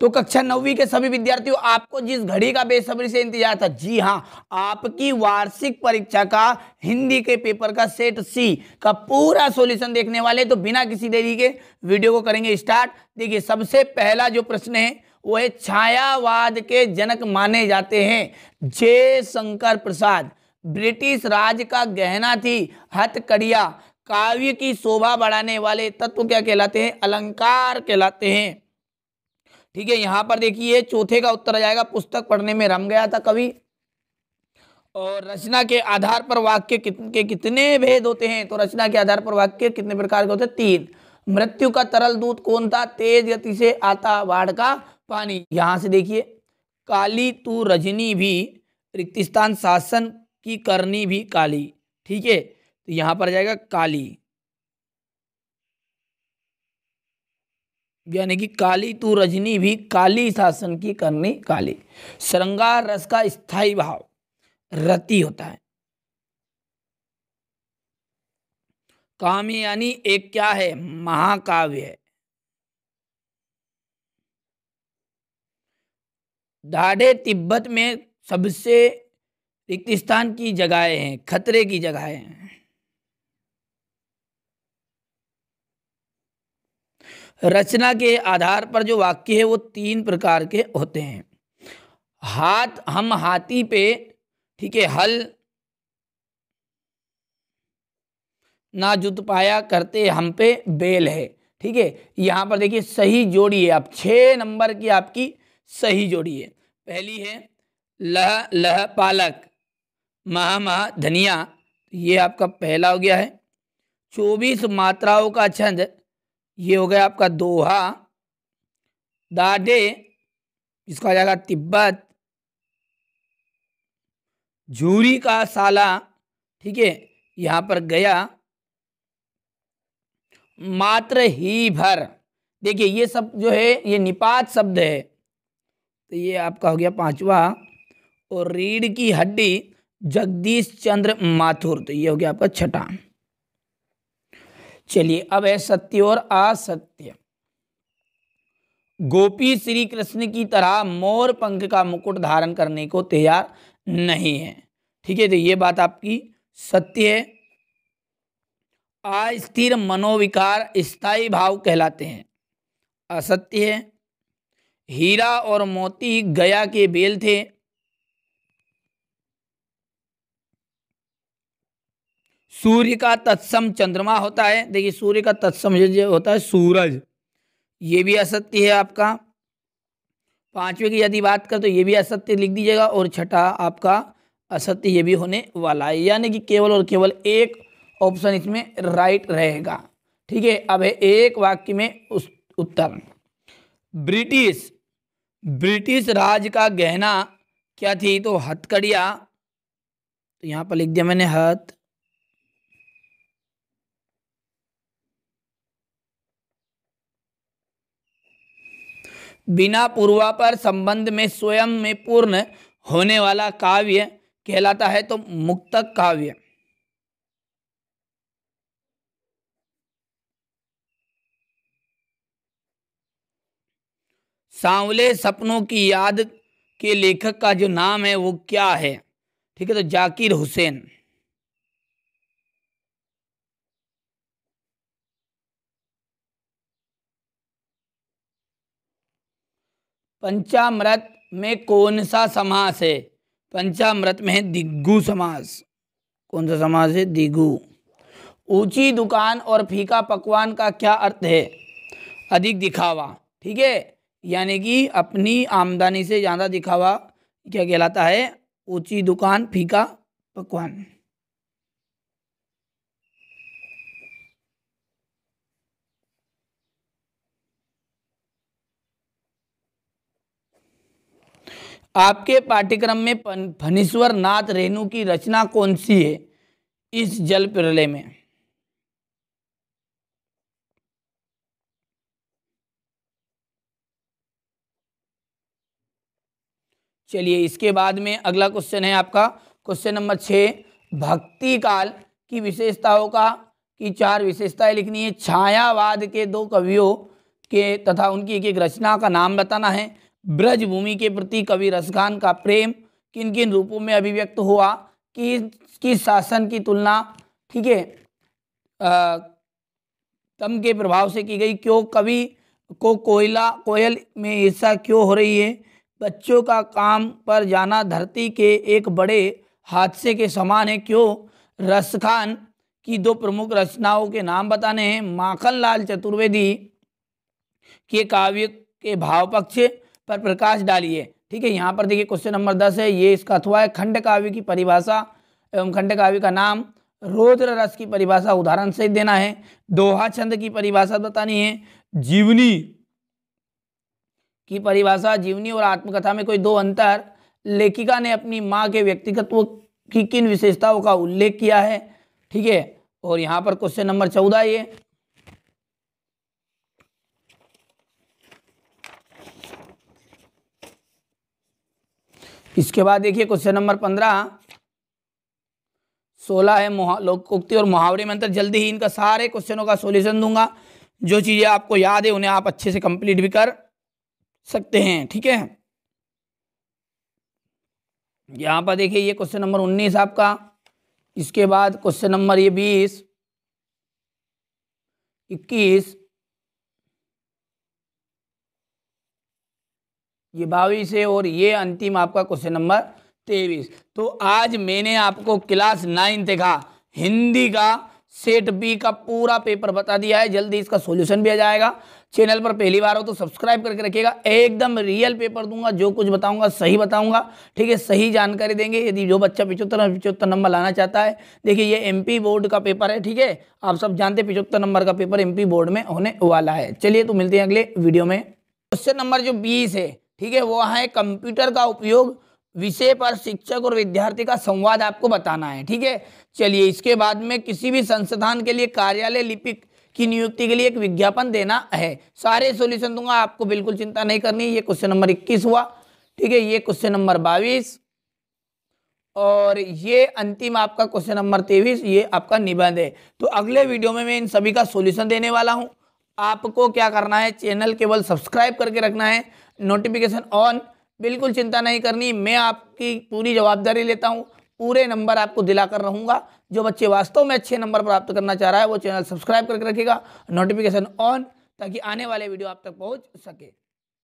तो कक्षा नौवीं के सभी विद्यार्थियों आपको जिस घड़ी का बेसब्री से इंतजार था जी हाँ आपकी वार्षिक परीक्षा का हिंदी के पेपर का सेट सी का पूरा सॉल्यूशन देखने वाले तो बिना किसी देरी के वीडियो को करेंगे स्टार्ट देखिए सबसे पहला जो प्रश्न है वो है छायावाद के जनक माने जाते हैं जय शंकर प्रसाद ब्रिटिश राज का गहना थी हथकड़िया काव्य की शोभा बढ़ाने वाले तत्व क्या कहलाते हैं अलंकार कहलाते हैं ठीक है यहाँ पर देखिए चौथे का उत्तर आ जाएगा पुस्तक पढ़ने में रम गया था कवि और रचना के आधार पर वाक्य कितने के कितने भेद होते हैं तो रचना के आधार पर वाक्य कितने प्रकार के होते हैं तीन मृत्यु का तरल दूध कौन था तेज गति से आता बाढ़ का पानी यहाँ से देखिए काली तू रजनी भी रिक्तिस्तान शासन की करनी भी काली ठीक है तो यहाँ पर जाएगा काली यानी कि काली तू रजनी भी काली शासन की करनी काली श्रृंगार रस का स्थाई भाव रति होता है कामयानी यानी एक क्या है महाकाव्य है दाढ़े तिब्बत में सबसे रिक्त स्थान की जगहें हैं खतरे की जगहें हैं रचना के आधार पर जो वाक्य है वो तीन प्रकार के होते हैं हाथ हम हाथी पे ठीक है हल ना जुत पाया करते हम पे बेल है ठीक है यहां पर देखिए सही जोड़ी है आप छह नंबर की आपकी सही जोड़ी है पहली है लह लह पालक महा मह धनिया ये आपका पहला हो गया है चौबीस मात्राओं का छंद ये हो गया आपका दोहा दाडे इसका आ जाएगा तिब्बत झूरी का साला ठीक है यहाँ पर गया मात्र ही भर देखिए ये सब जो है ये निपात शब्द है तो ये आपका हो गया पांचवा और रीढ़ की हड्डी जगदीश चंद्र माथुर तो ये हो गया आपका छठा चलिए अब है सत्य और असत्य गोपी श्री कृष्ण की तरह मोर पंख का मुकुट धारण करने को तैयार नहीं है ठीक है तो ये बात आपकी सत्य है अस्थिर मनोविकार स्थायी भाव कहलाते हैं असत्य है हीरा और मोती गया के बेल थे सूर्य का तत्सम चंद्रमा होता है देखिए सूर्य का तत्सम जो होता है सूरज ये भी असत्य है आपका पांचवे की यदि बात करें तो ये भी असत्य लिख दीजिएगा और छठा आपका असत्य ये भी होने वाला है यानी कि केवल और केवल एक ऑप्शन इसमें राइट रहेगा ठीक है अब है एक वाक्य में उस उत्तर ब्रिटिश ब्रिटिश राज का गहना क्या थी तो हथकड़िया तो यहाँ पर लिख दिया मैंने हथ बिना पूर्वापर संबंध में स्वयं में पूर्ण होने वाला काव्य कहलाता है तो मुक्तक काव्य सांवले सपनों की याद के लेखक का जो नाम है वो क्या है ठीक है तो जाकिर हुसैन पंचामृत में कौन सा समास है पंचामृत में है दिग्गु समास कौन सा समास है दिग्गु ऊंची दुकान और फीका पकवान का क्या अर्थ है अधिक दिखावा ठीक है यानी कि अपनी आमदनी से ज़्यादा दिखावा क्या कहलाता है ऊंची दुकान फीका पकवान आपके पाठ्यक्रम में फनीश्वर नाथ रेणु की रचना कौन सी है इस जल प्रलय में चलिए इसके बाद में अगला क्वेश्चन है आपका क्वेश्चन नंबर छः भक्ति काल की विशेषताओं का की चार विशेषताएं लिखनी है छायावाद के दो कवियों के तथा उनकी एक एक रचना का नाम बताना है ब्रज भूमि के प्रति कवि रसखान का प्रेम किन किन रूपों में अभिव्यक्त हुआ कि किस शासन की तुलना ठीक है तम के प्रभाव से की गई क्यों कवि को कोयला कोयल में हिस्सा क्यों हो रही है बच्चों का काम पर जाना धरती के एक बड़े हादसे के समान है क्यों रसखान की दो प्रमुख रचनाओं के नाम बताने हैं माखन लाल चतुर्वेदी के काव्य के भाव पक्ष पर प्रकाश डालिए ठीक है यहाँ पर देखिए क्वेश्चन नंबर दस है ये इसका अथवा है खंड काव्य की परिभाषा एवं खंड काव्य का नाम रोद्र रस की परिभाषा उदाहरण से देना है दोहा छंद की परिभाषा बतानी है जीवनी की परिभाषा जीवनी और आत्मकथा में कोई दो अंतर लेखिका ने अपनी माँ के व्यक्तित्व की किन विशेषताओं का उल्लेख किया है ठीक है और यहाँ पर क्वेश्चन नंबर चौदह ये इसके बाद देखिए क्वेश्चन नंबर पंद्रह सोलह है लोकोक्ति और मुहावरे में अंतर जल्दी ही इनका सारे क्वेश्चनों का सोल्यूशन दूंगा जो चीज़ें आपको याद है उन्हें आप अच्छे से कंप्लीट भी कर सकते हैं ठीक है यहाँ पर देखिए ये क्वेश्चन नंबर उन्नीस आपका इसके बाद क्वेश्चन नंबर ये बीस इक्कीस ये बाईस है और ये अंतिम आपका क्वेश्चन नंबर तेईस तो आज मैंने आपको क्लास नाइन्थ का हिंदी का सेट बी का पूरा पेपर बता दिया है जल्दी इसका सॉल्यूशन भी आ जाएगा चैनल पर पहली बार हो तो सब्सक्राइब करके रखिएगा एकदम रियल पेपर दूंगा जो कुछ बताऊंगा सही बताऊंगा ठीक है सही जानकारी देंगे यदि जो बच्चा पिचहत्तर पिछोत्तर नंबर लाना चाहता है देखिए ये एमपी बोर्ड का पेपर है ठीक है आप सब जानते हैं पिछोत्तर नंबर का पेपर एम बोर्ड में होने वाला है चलिए तो मिलते हैं अगले वीडियो में क्वेश्चन नंबर जो बीस है ठीक है वो है कंप्यूटर का उपयोग विषय पर शिक्षक और विद्यार्थी का संवाद आपको बताना है ठीक है चलिए इसके बाद में किसी भी संस्थान के लिए कार्यालय लिपिक की नियुक्ति के लिए एक विज्ञापन देना है सारे सॉल्यूशन दूंगा आपको बिल्कुल चिंता नहीं करनी ये क्वेश्चन नंबर 21 हुआ ठीक है ये क्वेश्चन नंबर 22 और ये अंतिम आपका क्वेश्चन नंबर 23 ये आपका निबंध है तो अगले वीडियो में मैं इन सभी का सोल्यूशन देने वाला हूँ आपको क्या करना है चैनल केवल सब्सक्राइब करके रखना है नोटिफिकेशन ऑन बिल्कुल चिंता नहीं करनी मैं आपकी पूरी जवाबदारी लेता हूँ पूरे नंबर आपको दिलाकर रहूँगा जो बच्चे वास्तव में अच्छे नंबर प्राप्त करना चाह रहा है वो चैनल सब्सक्राइब करके रखेगा नोटिफिकेशन ऑन ताकि आने वाले वीडियो आप तक पहुँच सके